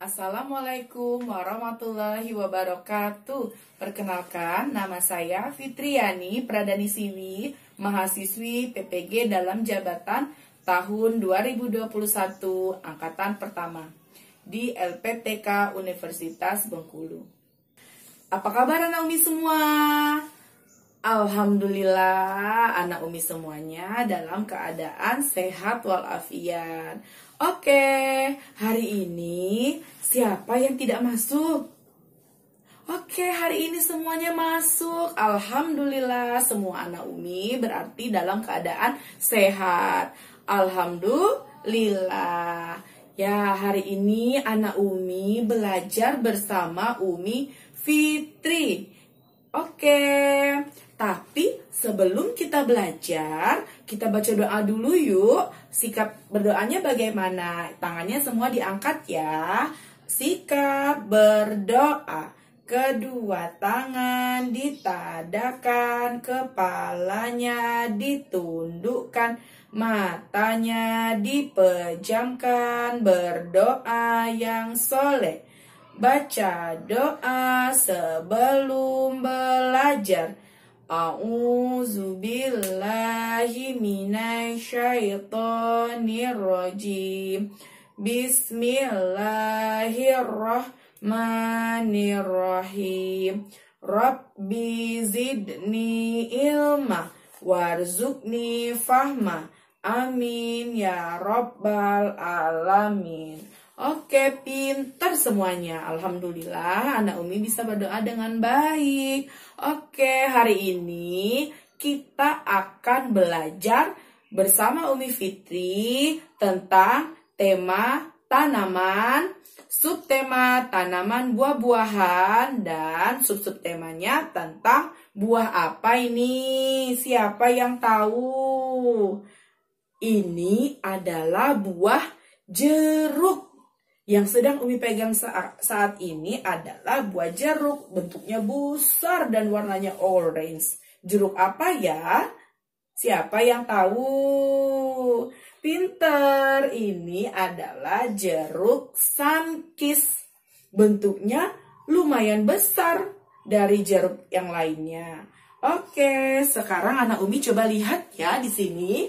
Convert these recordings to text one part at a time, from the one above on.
Assalamualaikum warahmatullahi wabarakatuh. Perkenalkan, nama saya Fitriani Pradani Siwi, mahasiswi PPG dalam jabatan tahun 2021 angkatan pertama di LPTK Universitas Bengkulu. Apa kabar anak Umi semua? Alhamdulillah anak Umi semuanya dalam keadaan sehat walafiat. Oke, hari ini siapa yang tidak masuk? Oke, hari ini semuanya masuk. Alhamdulillah, semua anak Umi berarti dalam keadaan sehat. Alhamdulillah. Ya, hari ini anak Umi belajar bersama Umi Fitri. Oke, tapi sebelum kita belajar, kita baca doa dulu yuk. Sikap berdoanya bagaimana? Tangannya semua diangkat ya. Sikap berdoa. Kedua tangan ditadakan, kepalanya ditundukkan, matanya dipejamkan, berdoa yang soleh. Baca doa sebelum belajar A'udzu billahi minasyaitonir rajim. Bismillahirrahmanirrahim. Rabbi zidni ilma warzuqni fahma. Amin ya rabbal alamin. Oke, pinter semuanya. Alhamdulillah, anak Umi bisa berdoa dengan baik. Oke, hari ini kita akan belajar bersama Umi Fitri tentang tema tanaman, subtema tanaman buah-buahan, dan sub-subtemanya tentang buah apa ini? Siapa yang tahu? Ini adalah buah jeruk. Yang sedang Umi pegang saat ini adalah buah jeruk, bentuknya besar dan warnanya orange. Jeruk apa ya? Siapa yang tahu? Pinter, ini adalah jeruk samkis. Bentuknya lumayan besar dari jeruk yang lainnya. Oke, sekarang anak Umi coba lihat ya di sini.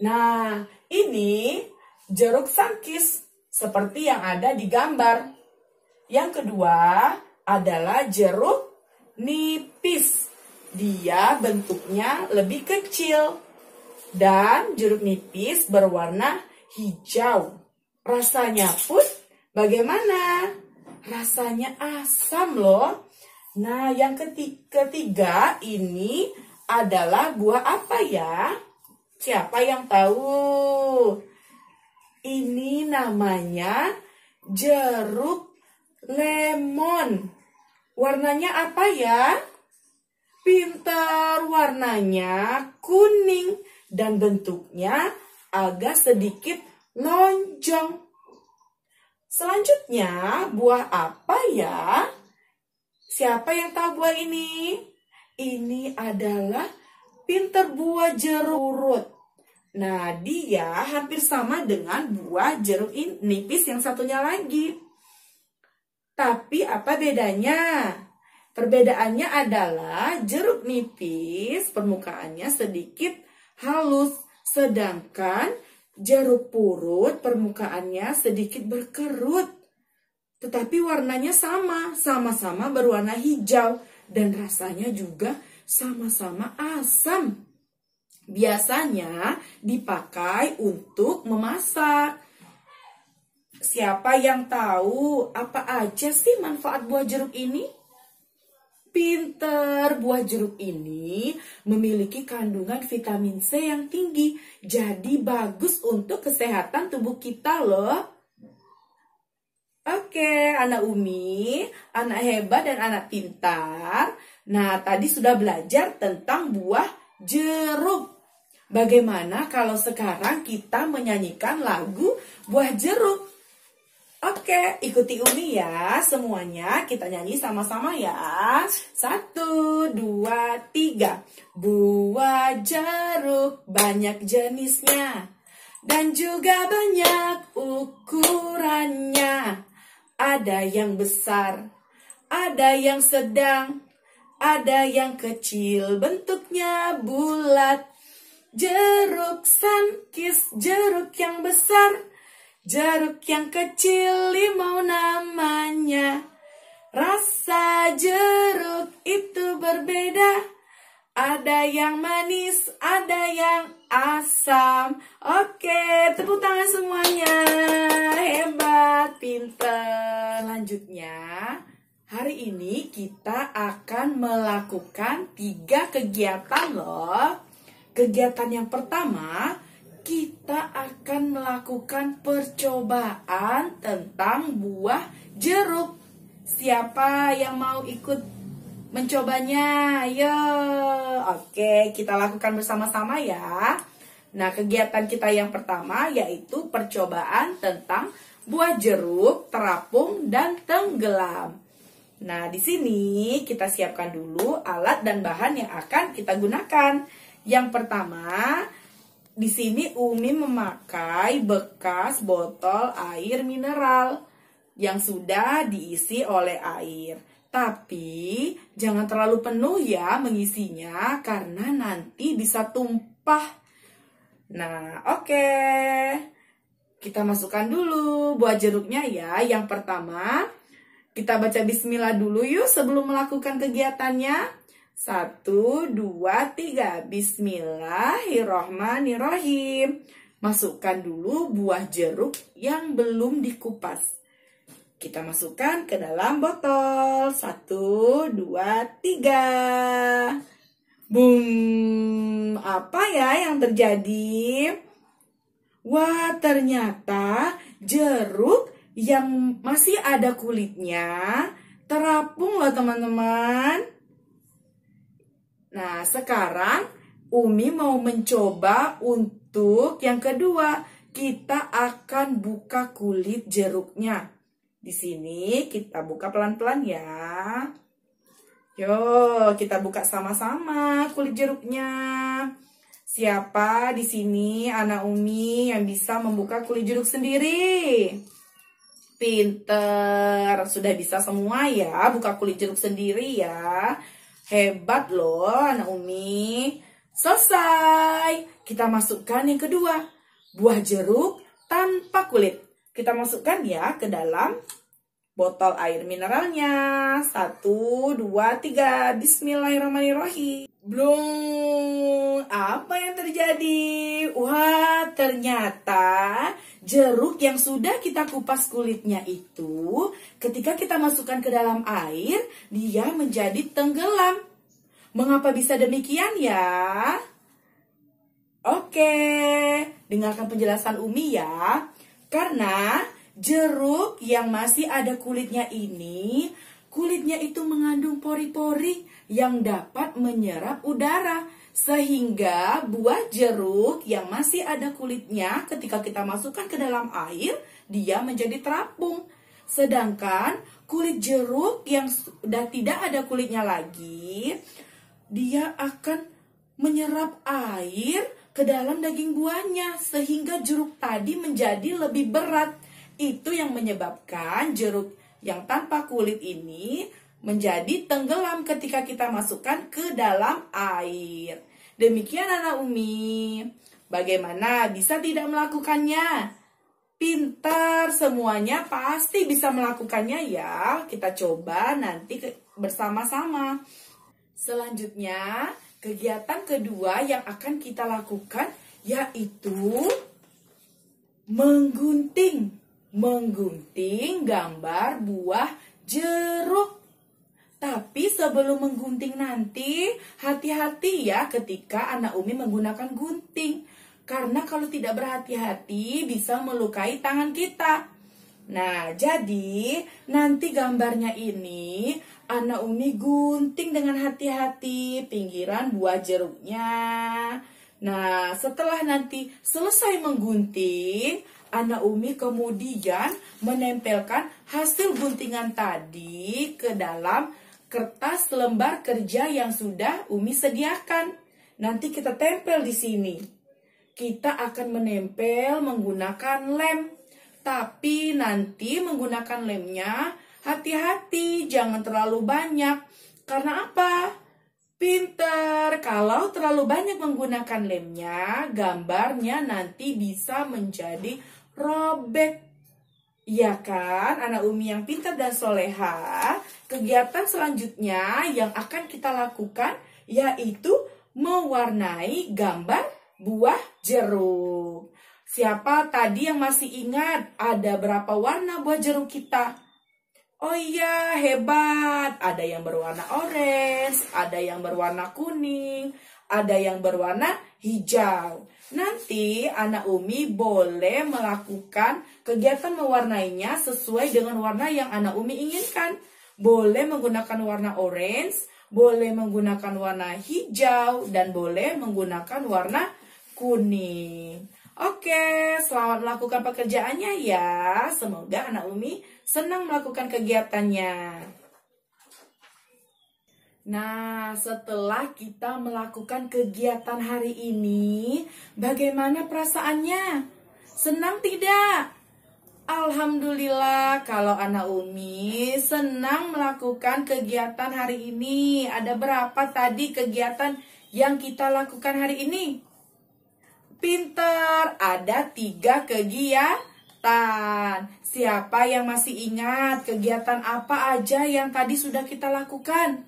Nah, ini jeruk sangkis seperti yang ada di gambar. Yang kedua adalah jeruk nipis. Dia bentuknya lebih kecil dan jeruk nipis berwarna hijau. Rasanya pun bagaimana? Rasanya asam loh. Nah, yang ketiga ini adalah buah apa ya? Siapa yang tahu? Ini namanya jeruk lemon. Warnanya apa ya? Pinter warnanya kuning dan bentuknya agak sedikit lonjong. Selanjutnya, buah apa ya? Siapa yang tahu buah ini? Ini adalah pinter buah jeruk Nah, dia hampir sama dengan buah jeruk nipis yang satunya lagi. Tapi apa bedanya? Perbedaannya adalah jeruk nipis permukaannya sedikit halus, sedangkan jeruk purut permukaannya sedikit berkerut. Tetapi warnanya sama, sama-sama berwarna hijau dan rasanya juga sama-sama asam biasanya dipakai untuk memasak. Siapa yang tahu apa aja sih manfaat buah jeruk ini? Pinter, buah jeruk ini memiliki kandungan vitamin C yang tinggi, jadi bagus untuk kesehatan tubuh kita loh. Oke, anak Umi, anak hebat dan anak pintar. Nah, tadi sudah belajar tentang buah jeruk. Bagaimana kalau sekarang kita menyanyikan lagu Buah Jeruk? Oke, ikuti Umi ya semuanya. Kita nyanyi sama-sama ya. Satu, dua, tiga. Buah jeruk banyak jenisnya. Dan juga banyak ukurannya. Ada yang besar, ada yang sedang, ada yang kecil bentuknya bulat jeruk sankis, jeruk yang besar, jeruk yang kecil limau namanya. Rasa jeruk itu berbeda, ada yang manis, ada yang asam. Oke, tepuk tangan semuanya. Hebat, pinter. Lanjutnya, hari ini kita akan melakukan tiga kegiatan loh. Kegiatan yang pertama, kita akan melakukan percobaan tentang buah jeruk. Siapa yang mau ikut mencobanya? Ayo. Oke, kita lakukan bersama-sama ya. Nah, kegiatan kita yang pertama yaitu percobaan tentang buah jeruk, terapung, dan tenggelam. Nah, di sini kita siapkan dulu alat dan bahan yang akan kita gunakan. Yang pertama, di sini Umi memakai bekas botol air mineral yang sudah diisi oleh air. Tapi jangan terlalu penuh ya mengisinya karena nanti bisa tumpah. Nah, oke. Okay. Kita masukkan dulu buah jeruknya ya. Yang pertama, kita baca bismillah dulu yuk sebelum melakukan kegiatannya. Satu, dua, tiga. Bismillahirrohmanirrohim. Masukkan dulu buah jeruk yang belum dikupas. Kita masukkan ke dalam botol. Satu, dua, tiga. Bum, apa ya yang terjadi? Wah, ternyata jeruk yang masih ada kulitnya terapung loh teman-teman. Nah, sekarang Umi mau mencoba untuk yang kedua, kita akan buka kulit jeruknya. Di sini kita buka pelan-pelan ya. Yo, kita buka sama-sama kulit jeruknya. Siapa di sini anak Umi yang bisa membuka kulit jeruk sendiri? Pinter, sudah bisa semua ya buka kulit jeruk sendiri ya. Hebat loh anak Umi. Selesai. Kita masukkan yang kedua. Buah jeruk tanpa kulit. Kita masukkan ya ke dalam botol air mineralnya. Satu, dua, tiga. Bismillahirrahmanirrahim. Blum. Apa yang terjadi? Wah, ternyata jeruk yang sudah kita kupas kulitnya itu ketika kita masukkan ke dalam air dia menjadi tenggelam. Mengapa bisa demikian ya? Oke, dengarkan penjelasan Umi ya. Karena jeruk yang masih ada kulitnya ini, kulitnya itu mengandung pori-pori yang dapat menyerap udara sehingga buah jeruk yang masih ada kulitnya ketika kita masukkan ke dalam air, dia menjadi terapung. Sedangkan kulit jeruk yang sudah tidak ada kulitnya lagi, dia akan menyerap air ke dalam daging buahnya sehingga jeruk tadi menjadi lebih berat. Itu yang menyebabkan jeruk yang tanpa kulit ini menjadi tenggelam ketika kita masukkan ke dalam air. Demikian anak Umi. Bagaimana bisa tidak melakukannya? Pintar semuanya pasti bisa melakukannya ya. Kita coba nanti bersama-sama. Selanjutnya, kegiatan kedua yang akan kita lakukan yaitu menggunting. Menggunting gambar buah jeruk tapi sebelum menggunting nanti, hati-hati ya ketika anak Umi menggunakan gunting. Karena kalau tidak berhati-hati bisa melukai tangan kita. Nah, jadi nanti gambarnya ini anak Umi gunting dengan hati-hati pinggiran buah jeruknya. Nah, setelah nanti selesai menggunting, anak Umi kemudian menempelkan hasil guntingan tadi ke dalam kertas lembar kerja yang sudah Umi sediakan. Nanti kita tempel di sini. Kita akan menempel menggunakan lem. Tapi nanti menggunakan lemnya hati-hati, jangan terlalu banyak. Karena apa? Pinter, kalau terlalu banyak menggunakan lemnya, gambarnya nanti bisa menjadi robek Iya kan, anak Umi yang pintar dan soleha, kegiatan selanjutnya yang akan kita lakukan yaitu mewarnai gambar buah jeruk. Siapa tadi yang masih ingat ada berapa warna buah jeruk kita? Oh iya, hebat. Ada yang berwarna orange, ada yang berwarna kuning, ada yang berwarna hijau. Nanti anak Umi boleh melakukan kegiatan mewarnainya sesuai dengan warna yang anak Umi inginkan. Boleh menggunakan warna orange, boleh menggunakan warna hijau, dan boleh menggunakan warna kuning. Oke, selamat melakukan pekerjaannya ya. Semoga anak Umi senang melakukan kegiatannya. Nah, setelah kita melakukan kegiatan hari ini, bagaimana perasaannya? Senang tidak? Alhamdulillah kalau anak Umi senang melakukan kegiatan hari ini. Ada berapa tadi kegiatan yang kita lakukan hari ini? Pinter, ada tiga kegiatan. Siapa yang masih ingat kegiatan apa aja yang tadi sudah kita lakukan?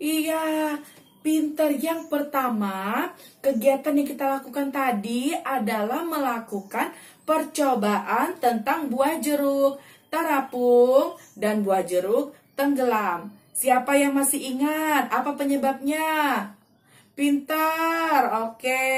Iya, pinter. Yang pertama, kegiatan yang kita lakukan tadi adalah melakukan percobaan tentang buah jeruk, terapung, dan buah jeruk tenggelam. Siapa yang masih ingat apa penyebabnya? Pintar, oke.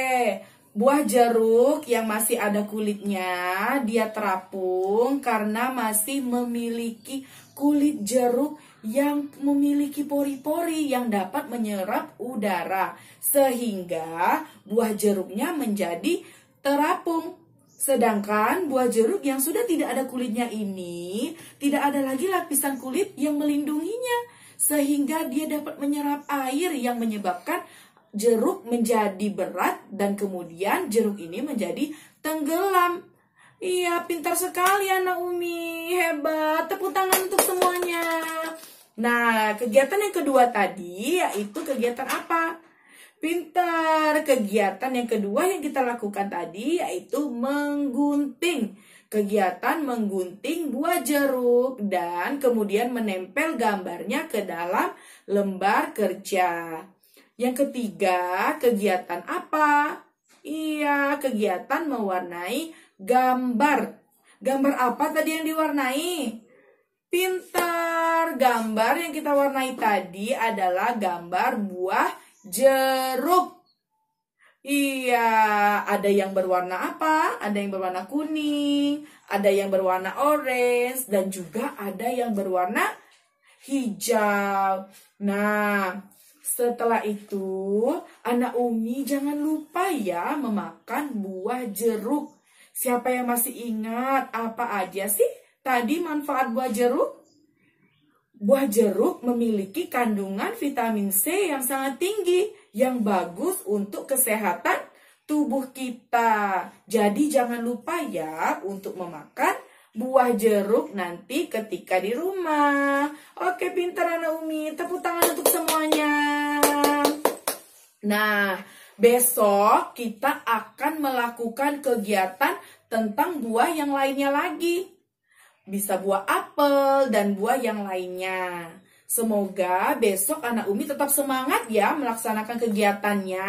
Buah jeruk yang masih ada kulitnya, dia terapung karena masih memiliki kulit jeruk yang memiliki pori-pori yang dapat menyerap udara sehingga buah jeruknya menjadi terapung. Sedangkan buah jeruk yang sudah tidak ada kulitnya ini tidak ada lagi lapisan kulit yang melindunginya sehingga dia dapat menyerap air yang menyebabkan jeruk menjadi berat dan kemudian jeruk ini menjadi tenggelam. Iya, pintar sekali anak Umi. Hebat. Tepuk tangan untuk semuanya. Nah, kegiatan yang kedua tadi yaitu kegiatan apa? Pintar. Kegiatan yang kedua yang kita lakukan tadi yaitu menggunting. Kegiatan menggunting buah jeruk dan kemudian menempel gambarnya ke dalam lembar kerja. Yang ketiga, kegiatan apa? Iya, kegiatan mewarnai gambar. Gambar apa tadi yang diwarnai? Pintar gambar yang kita warnai tadi adalah gambar buah jeruk. Iya, ada yang berwarna apa? Ada yang berwarna kuning, ada yang berwarna orange, dan juga ada yang berwarna hijau. Nah, setelah itu, anak Umi jangan lupa ya memakan buah jeruk. Siapa yang masih ingat apa aja sih tadi manfaat buah jeruk? buah jeruk memiliki kandungan vitamin C yang sangat tinggi, yang bagus untuk kesehatan tubuh kita. Jadi jangan lupa ya untuk memakan buah jeruk nanti ketika di rumah. Oke pintar anak Umi, tepuk tangan untuk semuanya. Nah, besok kita akan melakukan kegiatan tentang buah yang lainnya lagi bisa buah apel dan buah yang lainnya. Semoga besok anak Umi tetap semangat ya melaksanakan kegiatannya.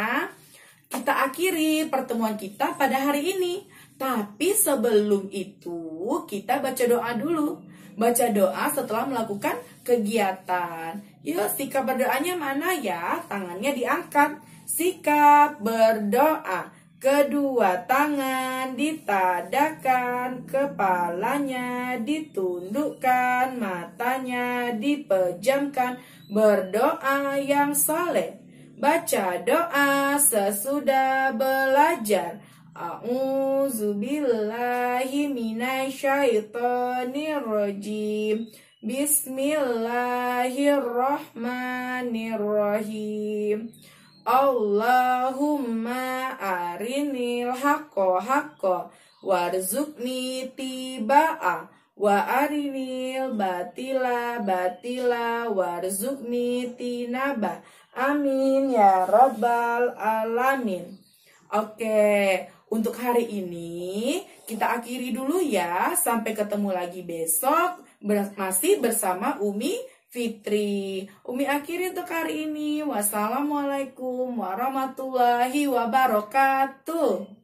Kita akhiri pertemuan kita pada hari ini. Tapi sebelum itu kita baca doa dulu. Baca doa setelah melakukan kegiatan. Yuk sikap berdoanya mana ya? Tangannya diangkat. Sikap berdoa. Kedua tangan ditadakan, kepalanya ditundukkan, matanya dipejamkan, berdoa yang saleh. Baca doa sesudah belajar. A'udzubillahi minasyaitonirrajim. Bismillahirrahmanirrahim. Allahumma arinil haqqo haqqo warzukni tiba'a wa arinil batila batila warzukni tinaba amin ya rabbal alamin oke untuk hari ini kita akhiri dulu ya sampai ketemu lagi besok masih bersama Umi Fitri. Umi akhiri untuk hari ini. Wassalamualaikum warahmatullahi wabarakatuh.